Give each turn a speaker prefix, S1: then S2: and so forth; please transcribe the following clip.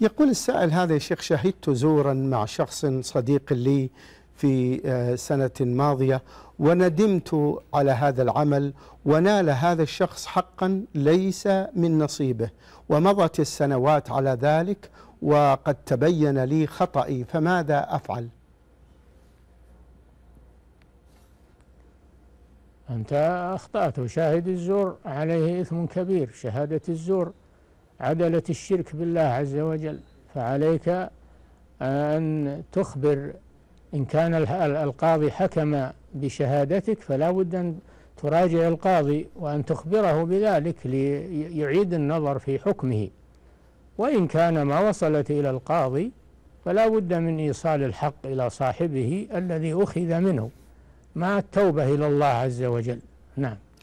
S1: يقول
S2: السائل هذا يا شيخ شهدت زورا مع شخص صديق لي في آه، سنة ماضية وندمت على هذا العمل ونال هذا الشخص حقا ليس من نصيبه ومضت السنوات على ذلك وقد تبين لي خطأي فماذا أفعل
S3: أنت أخطأت وشاهد الزور عليه إثم كبير شهادة الزور عدلة الشرك بالله عز وجل فعليك أن تخبر إن كان القاضي حكم بشهادتك فلا بد أن تراجع القاضي وأن تخبره بذلك ليعيد النظر في حكمه وإن كان ما وصلت إلى القاضي فلا بد من إيصال الحق إلى صاحبه الذي أخذ منه مع التوبة إلى الله عز وجل نعم